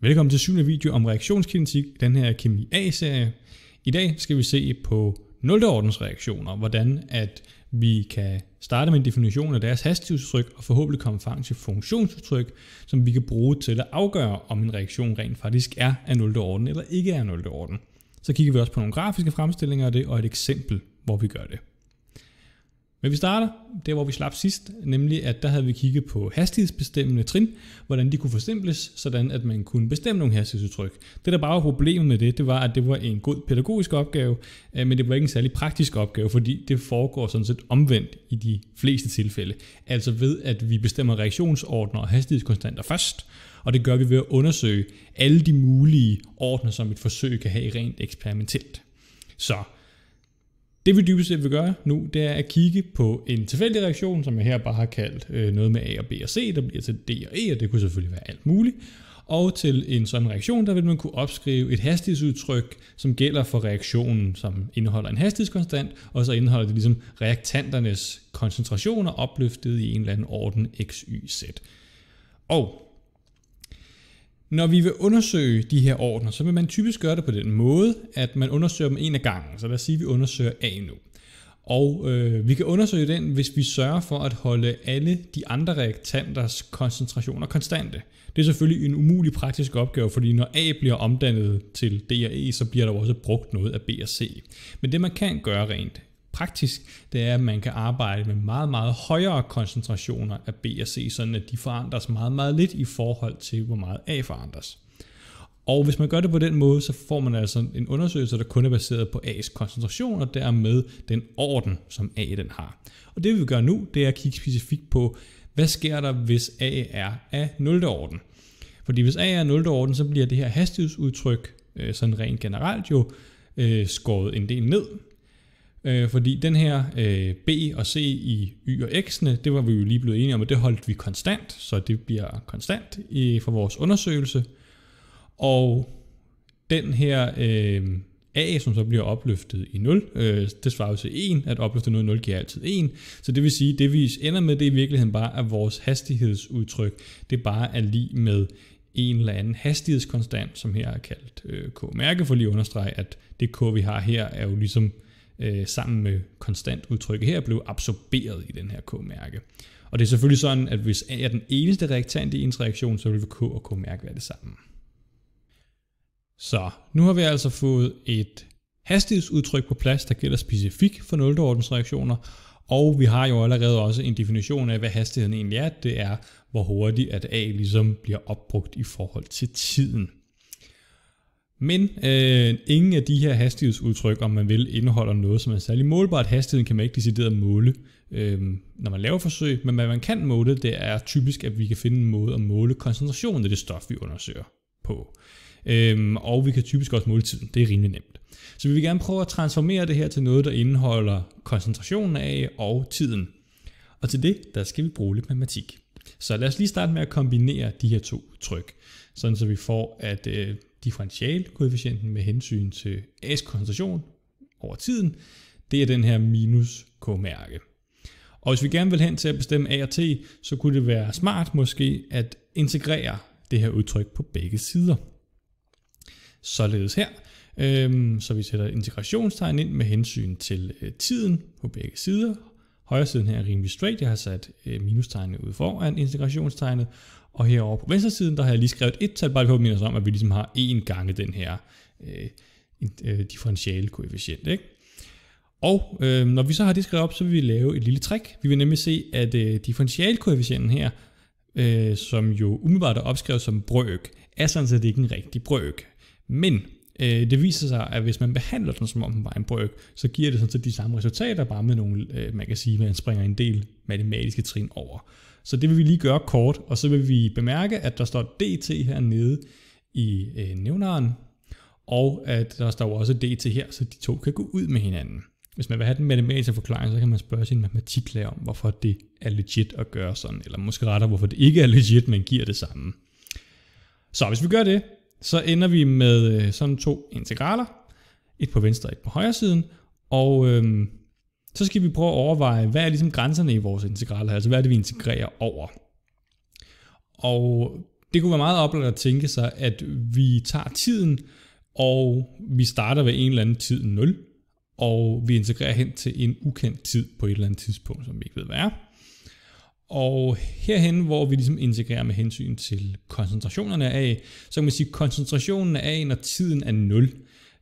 Velkommen til syvende video om reaktionskinetik, i den her kemi A-serie. I dag skal vi se på 0. ordens reaktioner, hvordan at vi kan starte med en definition af deres hastighedsudtryk og forhåbentlig komme frem til funktionsudtryk, som vi kan bruge til at afgøre, om en reaktion rent faktisk er af 0. orden eller ikke er af 0. orden. Så kigger vi også på nogle grafiske fremstillinger af det og et eksempel, hvor vi gør det. Men vi starter der, hvor vi slap sidst, nemlig at der havde vi kigget på hastighedsbestemmende trin, hvordan de kunne forsimples, sådan at man kunne bestemme nogle hastighedsudtryk. Det der bare var problemet med det, det var, at det var en god pædagogisk opgave, øh, men det var ikke en særlig praktisk opgave, fordi det foregår sådan set omvendt i de fleste tilfælde. Altså ved, at vi bestemmer reaktionsordner og hastighedskonstanter først, og det gør vi ved at undersøge alle de mulige ordner, som et forsøg kan have rent eksperimentelt. Så det vi dybest set vil gøre nu, det er at kigge på en tilfældig reaktion, som jeg her bare har kaldt øh, noget med A og B og C, der bliver til D og E, og det kunne selvfølgelig være alt muligt. Og til en sådan reaktion, der vil man kunne opskrive et hastighedsudtryk, som gælder for reaktionen, som indeholder en hastighedskonstant, og så indeholder det ligesom reaktanternes koncentrationer opløftet i en eller anden orden x, y, z. Og når vi vil undersøge de her ordner, så vil man typisk gøre det på den måde, at man undersøger dem en af gangen. Så lad os sige, at vi undersøger A nu. Og øh, vi kan undersøge den, hvis vi sørger for at holde alle de andre reaktanters koncentrationer konstante. Det er selvfølgelig en umulig praktisk opgave, fordi når A bliver omdannet til D og E, så bliver der også brugt noget af B og C. Men det man kan gøre rent praktisk, det er, at man kan arbejde med meget, meget højere koncentrationer af B og C, sådan at de forandres meget, meget lidt i forhold til, hvor meget A forandres. Og hvis man gør det på den måde, så får man altså en undersøgelse, der kun er baseret på A's koncentration, og dermed den orden, som A den har. Og det vi vil gøre nu, det er at kigge specifikt på, hvad sker der, hvis A er af 0. orden? Fordi hvis A er 0. orden, så bliver det her hastighedsudtryk, øh, sådan rent generelt jo, øh, skåret en del ned. Øh, fordi den her øh, B og C i Y og X'ene, det var vi jo lige blevet enige om, og det holdt vi konstant, så det bliver konstant i, for vores undersøgelse. Og den her øh, A, som så bliver opløftet i 0, øh, det svarer jo til 1, at opløfte noget i 0 giver altid 1. Så det vil sige, at det vi ender med, det er i virkeligheden bare, at vores hastighedsudtryk, det bare er lige med en eller anden hastighedskonstant, som her er kaldt øh, k-mærke, for lige at understrege, at det k, vi har her, er jo ligesom øh, øh, sammen med konstant udtrykket her blev absorberet i den her K-mærke. Og det er selvfølgelig sådan, at hvis A er den eneste reaktant i ens reaktion, så vil K og K-mærke være det samme. Så nu har vi altså fået et hastighedsudtryk på plads, der gælder specifikt for 0. ordens reaktioner, og vi har jo allerede også en definition af, hvad hastigheden egentlig er. Det er, hvor hurtigt at A ligesom bliver opbrugt i forhold til tiden. Men øh, ingen af de her hastighedsudtryk, om man vil, indeholder noget, som er særlig målbart. Hastigheden kan man ikke decideret måle, øh, når man laver forsøg, men hvad man kan måle, det er typisk, at vi kan finde en måde at måle koncentrationen af det stof, vi undersøger på. Øh, og vi kan typisk også måle tiden. Det er rimelig nemt. Så vi vil gerne prøve at transformere det her til noget, der indeholder koncentrationen af og tiden. Og til det, der skal vi bruge lidt matematik. Så lad os lige starte med at kombinere de her to tryk, sådan så vi får, at øh, differentialkoefficienten med hensyn til A's koncentration over tiden, det er den her minus K-mærke. Og hvis vi gerne vil hen til at bestemme A og T, så kunne det være smart måske at integrere det her udtryk på begge sider. Således her, øhm, så vi sætter integrationstegn ind med hensyn til øh, tiden på begge sider. Højre siden her er rimelig straight, jeg har sat øh, minustegnet ud foran integrationstegnet, og herovre på venstre siden, der har jeg lige skrevet et tal, bare for at minde os om, at vi ligesom har en gange den her øh, øh, differentiale koefficient. Ikke? Og øh, når vi så har det skrevet op, så vil vi lave et lille trick. Vi vil nemlig se, at øh, differentialkoefficienten her, øh, som jo umiddelbart er opskrevet som brøk, er sådan set ikke en rigtig brøk. Men øh, det viser sig, at hvis man behandler den som om den var en brøk, så giver det sådan set de samme resultater, bare med nogle, øh, man kan sige, at man springer en del matematiske trin over. Så det vil vi lige gøre kort, og så vil vi bemærke, at der står DT hernede i øh, nævneren, og at der står også DT her, så de to kan gå ud med hinanden. Hvis man vil have den matematiske forklaring, så kan man spørge sin matematiklærer om, hvorfor det er legit at gøre sådan, eller måske rettere, hvorfor det ikke er legit, men giver det samme. Så hvis vi gør det, så ender vi med øh, sådan to integraler, et på venstre og et på højre siden, og øhm, så skal vi prøve at overveje, hvad er ligesom grænserne i vores integraler, altså hvad er det, vi integrerer over. Og det kunne være meget oplagt at tænke sig, at vi tager tiden, og vi starter ved en eller anden tid 0, og vi integrerer hen til en ukendt tid på et eller andet tidspunkt, som vi ikke ved, hvad er. Og herhen, hvor vi ligesom integrerer med hensyn til koncentrationerne af, så kan man sige, at koncentrationen af, når tiden er 0,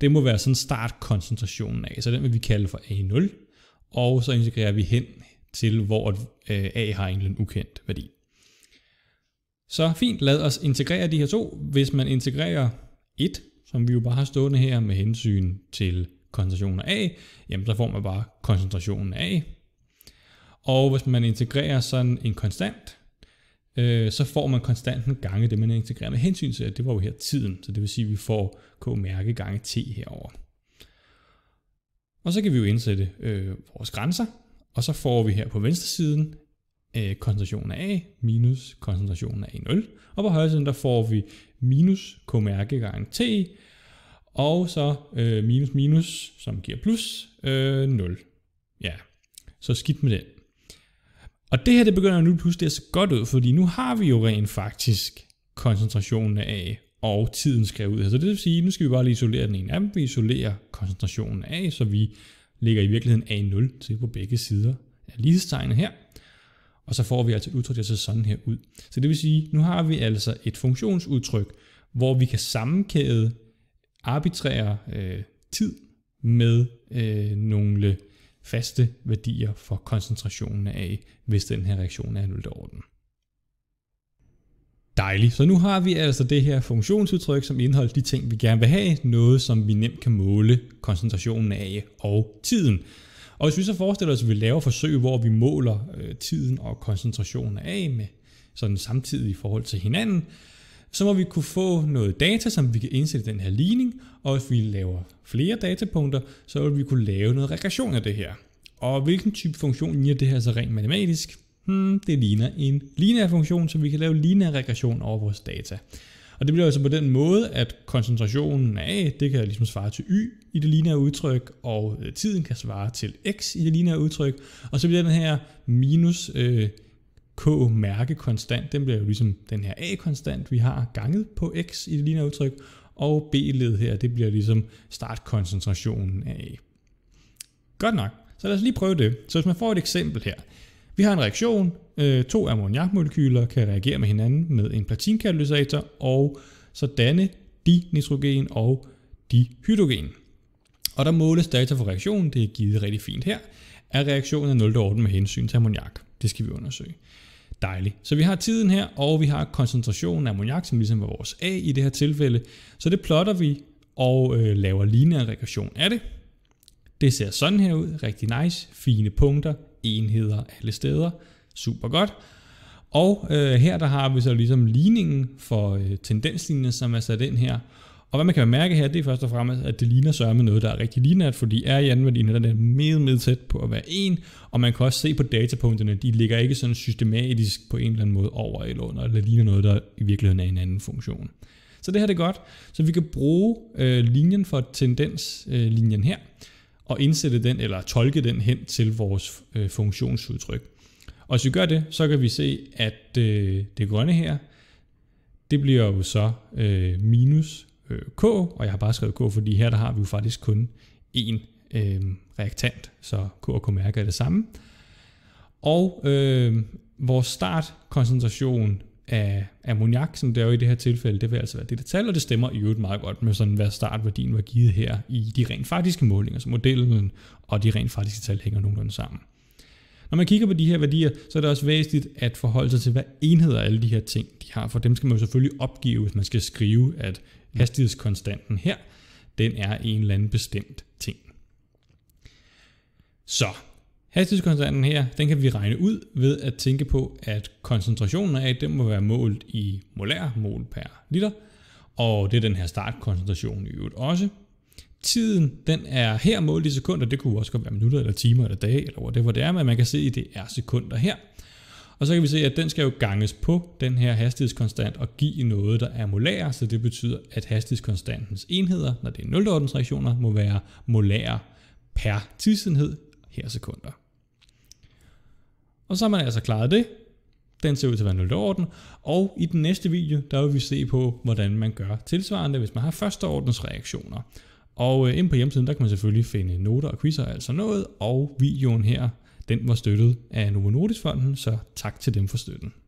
det må være sådan startkoncentrationen af, så den vil vi kalde for A0 og så integrerer vi hen til, hvor øh, A har en ukendt værdi. Så fint, lad os integrere de her to. Hvis man integrerer 1, som vi jo bare har stående her med hensyn til koncentrationen af A, jamen så får man bare koncentrationen af A. Og hvis man integrerer sådan en konstant, øh, så får man konstanten gange det, man integrerer med hensyn til, at det var jo her tiden. Så det vil sige, at vi får k-mærke gange t herover. Og så kan vi jo indsætte øh, vores grænser, og så får vi her på venstre siden øh, koncentrationen af A minus koncentrationen af 0, og på højre siden der får vi minus k-mærke gange T, og så øh, minus minus, som giver plus, øh, 0. Ja, så skidt med den. Og det her det begynder nu pludselig at se godt ud, fordi nu har vi jo rent faktisk koncentrationen af A og tiden skal ud her. Så det vil sige, at nu skal vi bare lige isolere den ene af dem. Vi isolerer koncentrationen af, så vi ligger i virkeligheden A0 til på begge sider af lighedstegnet her. Og så får vi altså et udtryk, der ser sådan her ud. Så det vil sige, nu har vi altså et funktionsudtryk, hvor vi kan sammenkæde arbitrære øh, tid med øh, nogle faste værdier for koncentrationen af, hvis den her reaktion er 0 orden dejligt. Så nu har vi altså det her funktionsudtryk, som indeholder de ting, vi gerne vil have. Noget, som vi nemt kan måle koncentrationen af og tiden. Og hvis vi så forestiller os, at vi laver forsøg, hvor vi måler øh, tiden og koncentrationen af med sådan samtidig i forhold til hinanden, så må vi kunne få noget data, som vi kan indsætte i den her ligning, og hvis vi laver flere datapunkter, så vil vi kunne lave noget regression af det her. Og hvilken type funktion giver det her så rent matematisk? hmm, det ligner en lineær funktion, så vi kan lave lineær regression over vores data. Og det bliver altså på den måde, at koncentrationen af, det kan ligesom svare til y i det lineære udtryk, og øh, tiden kan svare til x i det lineære udtryk, og så bliver den her minus øh, k-mærkekonstant, den bliver jo ligesom den her a-konstant, vi har ganget på x i det lineære udtryk, og b-led her, det bliver ligesom startkoncentrationen af a. Godt nok, så lad os lige prøve det. Så hvis man får et eksempel her, vi har en reaktion. Øh, to ammoniakmolekyler kan reagere med hinanden med en platinkatalysator, og så danne dinitrogen og dihydrogen. Og der måles data for reaktionen, det er givet rigtig fint her, er reaktionen af 0 orden med hensyn til ammoniak. Det skal vi undersøge. Dejligt. Så vi har tiden her, og vi har koncentrationen af ammoniak, som ligesom var vores A i det her tilfælde. Så det plotter vi og øh, laver lineær regression af det. Det ser sådan her ud. Rigtig nice. Fine punkter enheder alle steder. Super godt. Og øh, her der har vi så ligesom ligningen for øh, tendenslinjen, som er sat ind her. Og hvad man kan mærke her, det er først og fremmest, at det ligner sørme noget, der er rigtig lignet, fordi er i værdien, den er meget, meget tæt på at være en, og man kan også se på datapunkterne, de ligger ikke sådan systematisk på en eller anden måde over eller under, eller ligner noget, der i virkeligheden er en anden funktion. Så det her det er godt, så vi kan bruge øh, linjen for tendenslinjen øh, her og indsætte den eller tolke den hen til vores øh, funktionsudtryk. Og hvis vi gør det, så kan vi se, at øh, det grønne her, det bliver jo så øh, minus øh, k, og jeg har bare skrevet k, fordi her der har vi jo faktisk kun én øh, reaktant, så k og k mærker er det samme. Og øh, vores startkoncentration af ammoniak, som det er jo i det her tilfælde, det vil altså være det, der tal, og det stemmer i øvrigt meget godt med sådan, hvad startværdien var givet her i de rent faktiske målinger, så modellen og de rent faktiske tal hænger nogenlunde sammen. Når man kigger på de her værdier, så er det også væsentligt at forholde sig til, hvad enheder alle de her ting de har, for dem skal man jo selvfølgelig opgive, hvis man skal skrive, at hastighedskonstanten her, den er en eller anden bestemt ting. Så Hastighedskonstanten her, den kan vi regne ud ved at tænke på, at koncentrationen af, den må være målt i molær, mol per liter, og det er den her startkoncentration i øvrigt også. Tiden, den er her målt i sekunder, det kunne også godt være minutter eller timer eller dage, eller hvor det, var det er, men man kan se, at det er sekunder her. Og så kan vi se, at den skal jo ganges på den her hastighedskonstant og give noget, der er molær, så det betyder, at hastighedskonstantens enheder, når det er 0 reaktioner, må være molær per tidsenhed her sekunder. Og så har man altså klaret det. Den ser ud til at være 0. orden. Og i den næste video, der vil vi se på, hvordan man gør tilsvarende, hvis man har førsteordens reaktioner. Og øh, ind på hjemmesiden, der kan man selvfølgelig finde noter og quizzer og altså noget. Og videoen her, den var støttet af Novo Nordisk Fonden, så tak til dem for støtten.